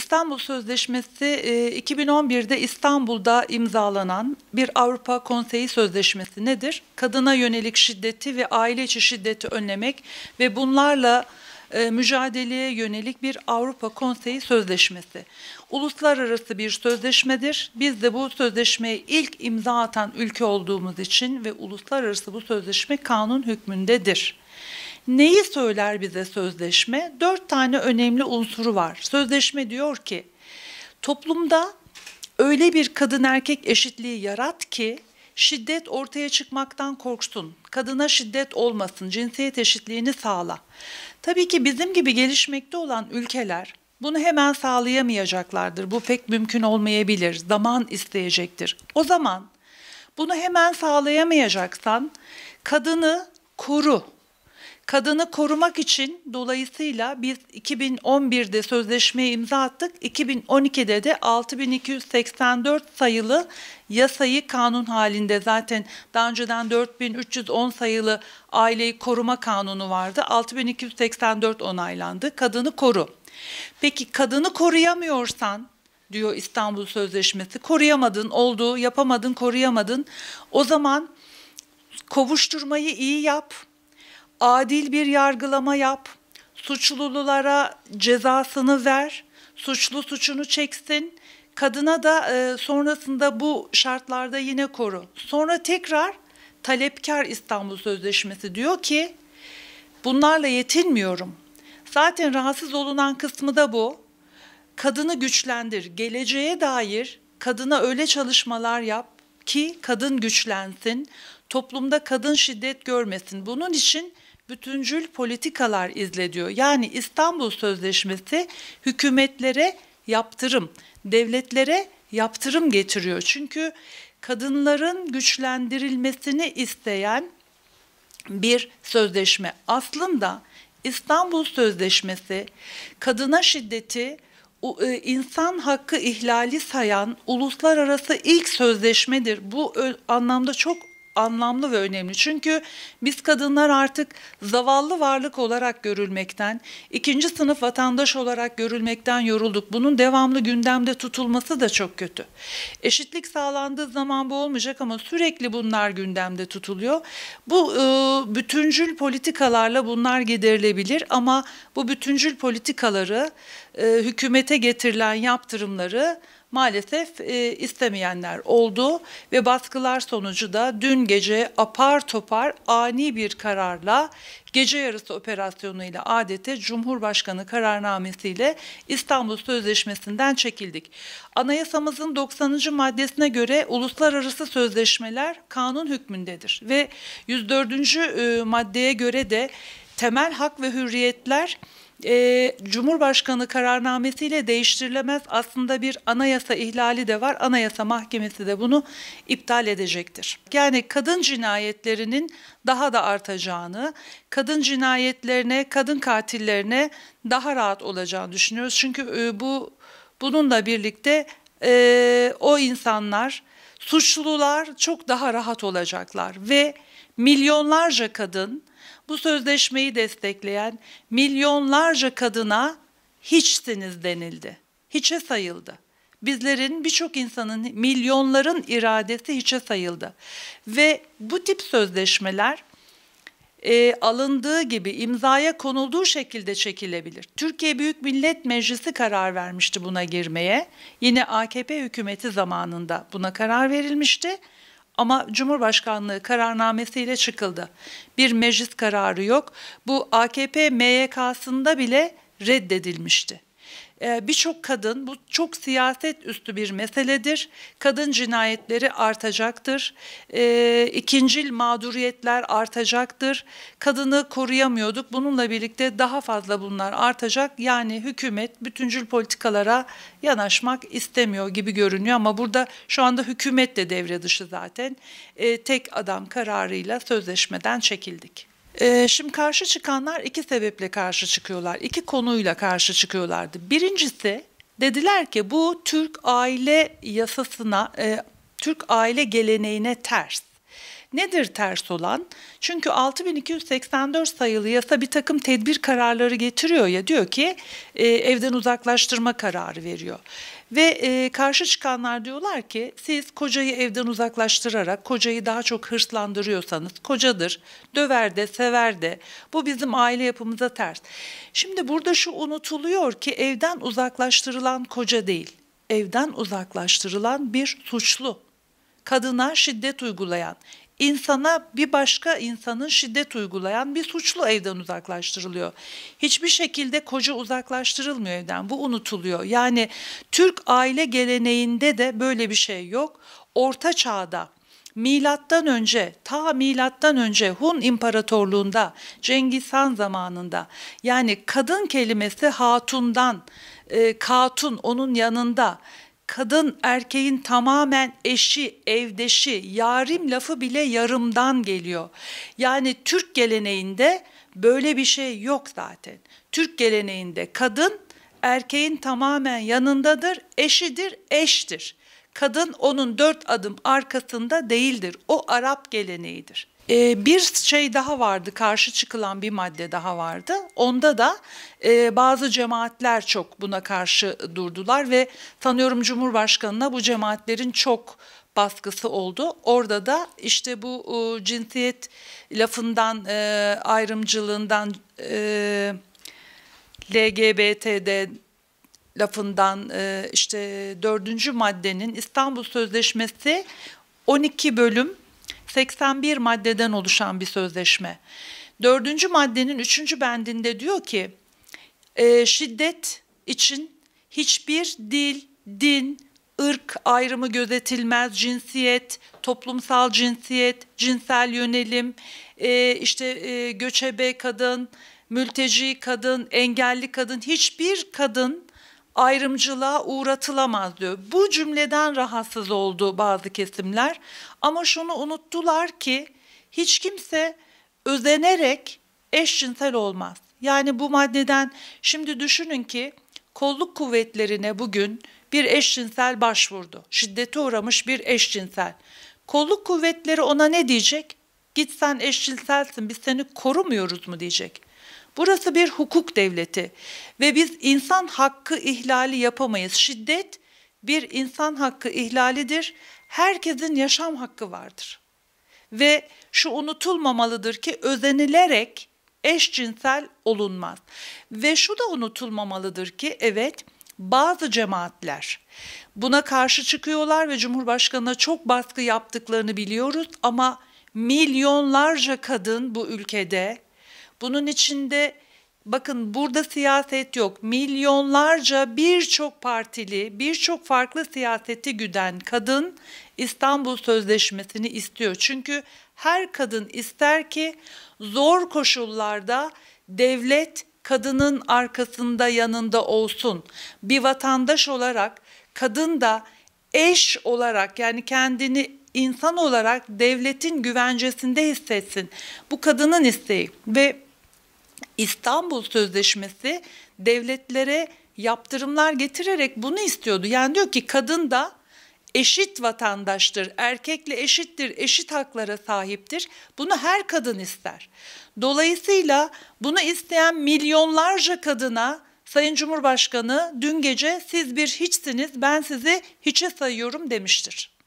İstanbul Sözleşmesi 2011'de e, İstanbul'da imzalanan bir Avrupa Konseyi Sözleşmesi nedir? Kadına yönelik şiddeti ve aile içi şiddeti önlemek ve bunlarla e, mücadeleye yönelik bir Avrupa Konseyi Sözleşmesi. Uluslararası bir sözleşmedir. Biz de bu sözleşmeye ilk imza atan ülke olduğumuz için ve uluslararası bu sözleşme kanun hükmündedir. Neyi söyler bize sözleşme? Dört tane önemli unsuru var. Sözleşme diyor ki toplumda öyle bir kadın erkek eşitliği yarat ki şiddet ortaya çıkmaktan korksun. Kadına şiddet olmasın, cinsiyet eşitliğini sağla. Tabii ki bizim gibi gelişmekte olan ülkeler bunu hemen sağlayamayacaklardır. Bu pek mümkün olmayabilir. Zaman isteyecektir. O zaman bunu hemen sağlayamayacaksan kadını koru kadını korumak için dolayısıyla biz 2011'de sözleşmeye imza attık. 2012'de de 6284 sayılı yasayı kanun halinde zaten daha önceden 4310 sayılı aileyi koruma kanunu vardı. 6284 onaylandı. Kadını koru. Peki kadını koruyamıyorsan diyor İstanbul Sözleşmesi. Koruyamadın, oldu, yapamadın, koruyamadın. O zaman kovuşturmayı iyi yap adil bir yargılama yap, suçlulara cezasını ver, suçlu suçunu çeksin, kadına da e, sonrasında bu şartlarda yine koru. Sonra tekrar talepkar İstanbul Sözleşmesi diyor ki bunlarla yetinmiyorum. Zaten rahatsız olunan kısmı da bu. Kadını güçlendir. Geleceğe dair kadına öyle çalışmalar yap ki kadın güçlensin. Toplumda kadın şiddet görmesin. Bunun için bütüncül politikalar izle Yani İstanbul Sözleşmesi hükümetlere yaptırım, devletlere yaptırım getiriyor. Çünkü kadınların güçlendirilmesini isteyen bir sözleşme. Aslında İstanbul Sözleşmesi kadına şiddeti e, insan hakkı ihlali sayan uluslararası ilk sözleşmedir. Bu anlamda çok anlamlı ve önemli. Çünkü biz kadınlar artık zavallı varlık olarak görülmekten, ikinci sınıf vatandaş olarak görülmekten yorulduk. Bunun devamlı gündemde tutulması da çok kötü. Eşitlik sağlandığı zaman bu olmayacak ama sürekli bunlar gündemde tutuluyor. Bu e, bütüncül politikalarla bunlar giderilebilir ama bu bütüncül politikaları e, hükümete getirilen yaptırımları maalesef e, istemeyenler oldu ve baskılar sonucu da dün gece apar topar ani bir kararla gece yarısı operasyonuyla adete Cumhurbaşkanı kararnamesiyle İstanbul Sözleşmesi'nden çekildik. Anayasamızın 90. maddesine göre uluslararası sözleşmeler kanun hükmündedir ve 104. E, maddeye göre de temel hak ve hürriyetler e, Cumhurbaşkanı kararnamesiyle değiştirilemez aslında bir anayasa ihlali de var. Anayasa Mahkemesi de bunu iptal edecektir. Yani kadın cinayetlerinin daha da artacağını, kadın cinayetlerine, kadın katillerine daha rahat olacağını düşünüyoruz. Çünkü e, bu bununla birlikte e, o insanlar, suçlular çok daha rahat olacaklar ve milyonlarca kadın bu sözleşmeyi destekleyen milyonlarca kadına hiçsiniz denildi. Hiçe sayıldı. Bizlerin birçok insanın milyonların iradesi hiçe sayıldı. Ve bu tip sözleşmeler e, alındığı gibi imzaya konulduğu şekilde çekilebilir. Türkiye Büyük Millet Meclisi karar vermişti buna girmeye. Yine AKP hükümeti zamanında buna karar verilmişti ama Cumhurbaşkanlığı kararnamesiyle çıkıldı. Bir meclis kararı yok. Bu AKP MYK'sında bile reddedilmişti. Ee, birçok kadın bu çok siyaset üstü bir meseledir. Kadın cinayetleri artacaktır. Ee, ikincil mağduriyetler artacaktır. Kadını koruyamıyorduk. Bununla birlikte daha fazla bunlar artacak. Yani hükümet bütüncül politikalara yanaşmak istemiyor gibi görünüyor ama burada şu anda hükümet de devre dışı zaten. Ee, tek adam kararıyla sözleşmeden çekildik. Ee, şimdi karşı çıkanlar iki sebeple karşı çıkıyorlar. iki konuyla karşı çıkıyorlardı. Birincisi dediler ki bu Türk aile yasasına, e, Türk aile geleneğine ters. Nedir ters olan? Çünkü 6284 sayılı yasa bir takım tedbir kararları getiriyor ya diyor ki e, evden uzaklaştırma kararı veriyor. Ve e, karşı çıkanlar diyorlar ki siz kocayı evden uzaklaştırarak kocayı daha çok hırslandırıyorsanız kocadır, döver de, sever de. Bu bizim aile yapımıza ters. Şimdi burada şu unutuluyor ki evden uzaklaştırılan koca değil, evden uzaklaştırılan bir suçlu kadına şiddet uygulayan, insana bir başka insanın şiddet uygulayan bir suçlu evden uzaklaştırılıyor. Hiçbir şekilde koca uzaklaştırılmıyor evden. Bu unutuluyor. Yani Türk aile geleneğinde de böyle bir şey yok. Orta çağda Milattan önce, ta milattan önce Hun İmparatorluğunda, Cengiz Han zamanında yani kadın kelimesi hatundan, e, katun onun yanında kadın erkeğin tamamen eşi, evdeşi, yarim lafı bile yarımdan geliyor. Yani Türk geleneğinde böyle bir şey yok zaten. Türk geleneğinde kadın erkeğin tamamen yanındadır, eşidir, eştir. Kadın onun dört adım arkasında değildir. O Arap geleneğidir. Ee, bir şey daha vardı, karşı çıkılan bir madde daha vardı. Onda da e, bazı cemaatler çok buna karşı durdular ve tanıyorum Cumhurbaşkanı'na bu cemaatlerin çok baskısı oldu. Orada da işte bu e, cinsiyet lafından, e, ayrımcılığından, e, lafından işte dördüncü maddenin İstanbul Sözleşmesi 12 bölüm 81 maddeden oluşan bir sözleşme. Dördüncü maddenin üçüncü bendinde diyor ki e, şiddet için hiçbir dil, din, ırk ayrımı gözetilmez, cinsiyet, toplumsal cinsiyet, cinsel yönelim, e, işte e, göçebe kadın, mülteci kadın, engelli kadın, hiçbir kadın ayrımcılığa uğratılamaz diyor. Bu cümleden rahatsız oldu bazı kesimler ama şunu unuttular ki hiç kimse özenerek eşcinsel olmaz. Yani bu maddeden şimdi düşünün ki kolluk kuvvetlerine bugün bir eşcinsel başvurdu. Şiddete uğramış bir eşcinsel. Kolluk kuvvetleri ona ne diyecek? Git sen eşcinselsin biz seni korumuyoruz mu diyecek. Burası bir hukuk devleti ve biz insan hakkı ihlali yapamayız. Şiddet bir insan hakkı ihlalidir. Herkesin yaşam hakkı vardır. Ve şu unutulmamalıdır ki özenilerek eşcinsel olunmaz. Ve şu da unutulmamalıdır ki evet bazı cemaatler buna karşı çıkıyorlar ve Cumhurbaşkanı'na çok baskı yaptıklarını biliyoruz ama milyonlarca kadın bu ülkede bunun içinde bakın burada siyaset yok. Milyonlarca birçok partili, birçok farklı siyaseti güden kadın İstanbul Sözleşmesi'ni istiyor. Çünkü her kadın ister ki zor koşullarda devlet kadının arkasında yanında olsun. Bir vatandaş olarak kadın da eş olarak yani kendini insan olarak devletin güvencesinde hissetsin. Bu kadının isteği ve İstanbul Sözleşmesi devletlere yaptırımlar getirerek bunu istiyordu. Yani diyor ki kadın da eşit vatandaştır, erkekle eşittir, eşit haklara sahiptir. Bunu her kadın ister. Dolayısıyla bunu isteyen milyonlarca kadına Sayın Cumhurbaşkanı dün gece siz bir hiçsiniz, ben sizi hiçe sayıyorum demiştir.